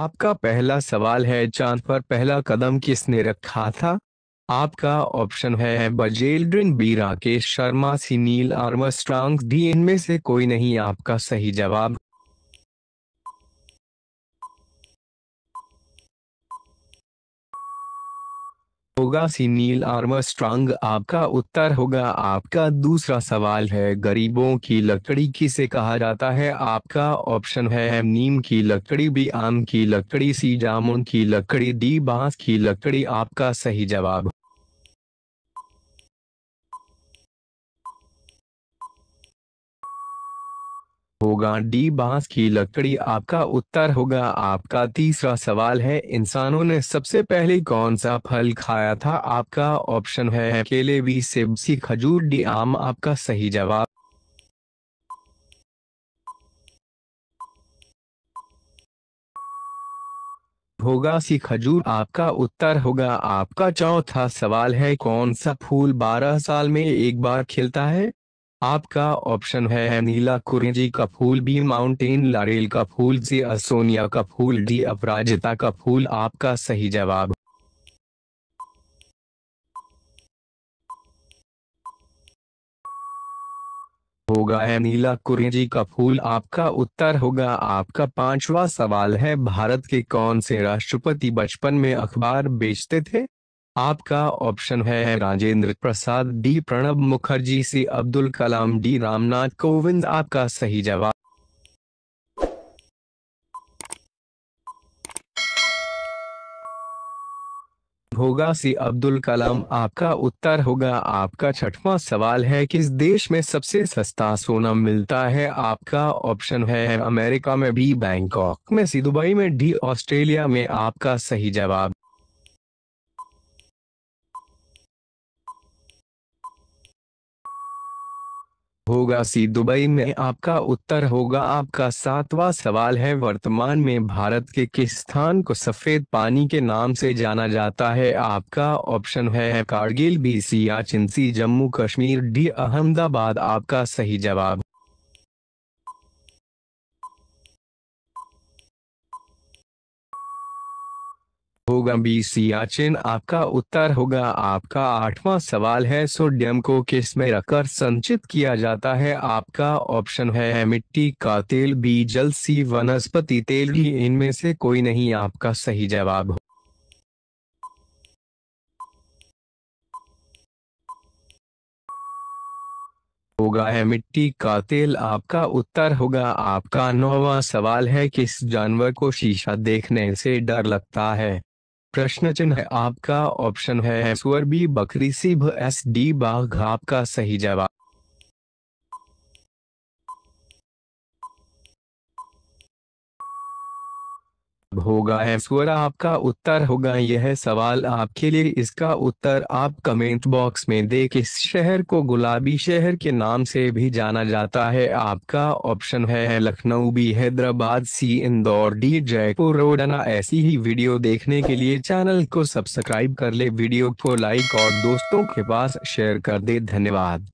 आपका पहला सवाल है चांद पर पहला कदम किसने रखा था आपका ऑप्शन है Buzz Aldrin B Rakesh Sharma C Neil Armstrong D इनमें से कोई नहीं आपका सही जवाब होगा सी नील आर्मस्ट्रांग आपका उत्तर होगा आपका दूसरा सवाल है गरीबों की लकड़ी किसे कहा जाता है आपका ऑप्शन है नीम की लकड़ी बी आम की लकड़ी सी जामुन की लकड़ी डी बांस की लकड़ी आपका सही जवाब होगा डी बांस की लकड़ी आपका उत्तर होगा आपका तीसरा सवाल है इंसानों ने सबसे पहले कौन सा फल खाया था आपका ऑप्शन है केले बी सेब सी खजूर डी आम आपका सही जवाब होगा सी खजूर आपका उत्तर होगा आपका चौथा सवाल है कौन सा फूल बारह साल में एक बार खिलता है आपका ऑप्शन है नीला कुरेजी का फूल बी माउंटेन लारेल का फूल सी असोनिया का फूल डी अपराजिता का फूल आपका सही जवाब होगा है नीला कुरेजी का फूल आपका उत्तर होगा आपका पांचवा सवाल है भारत के कौन से राष्ट्रपति बचपन में अखबार बेचते थे आपका ऑप्शन है Rajendra Prasad D Pranab Mukherjee C Abdul Kalam D Ramnath Kovind आपका सही जवाब होगा सी अब्दुल कलाम आपका उत्तर होगा आपका छठवां सवाल है किस देश में सबसे सस्ता सोना मिलता है आपका ऑप्शन है अमेरिका में बी बैंकॉक में सी दुबई में डी ऑस्ट्रेलिया में आपका सही जवाब होगा सी दुबई में आपका उत्तर होगा आपका सातवां सवाल है वर्तमान में भारत के किस स्थान को सफेद पानी के नाम से जाना जाता है आपका ऑप्शन है कारगिल बी या चिंसी जम्मू कश्मीर डी अहमदाबाद आपका सही जवाब होगा बी आचिन आपका उत्तर होगा आपका आठवां सवाल है सोडियम को किस में रखकर संचित किया जाता है आपका ऑप्शन है मिट्टी का तेल बी जल सी वनस्पति तेल ही इनमें से कोई नहीं आपका सही जवाब होगा है मिट्टी का तेल आपका उत्तर होगा आपका नौवा सवाल है किस जानवर को शीशा देखने से डर लगता है प्रश्न चिन्ह आपका ऑप्शन है सुअर बी बकरी सी एस डी बाघ आपका सही जवाब होगा एस्वर आपका उत्तर होगा यह सवाल आपके लिए इसका उत्तर आप कमेंट बॉक्स में दे किस शहर को गुलाबी शहर के नाम से भी जाना जाता है आपका ऑप्शन है Lucknow B Hyderabad C Indore D Jaipur रोडना ऐसी ही वीडियो देखने के लिए चैनल को सब्सक्राइब कर ले वीडियो को लाइक और दोस्तों के पास शेयर कर दे धन्यवाद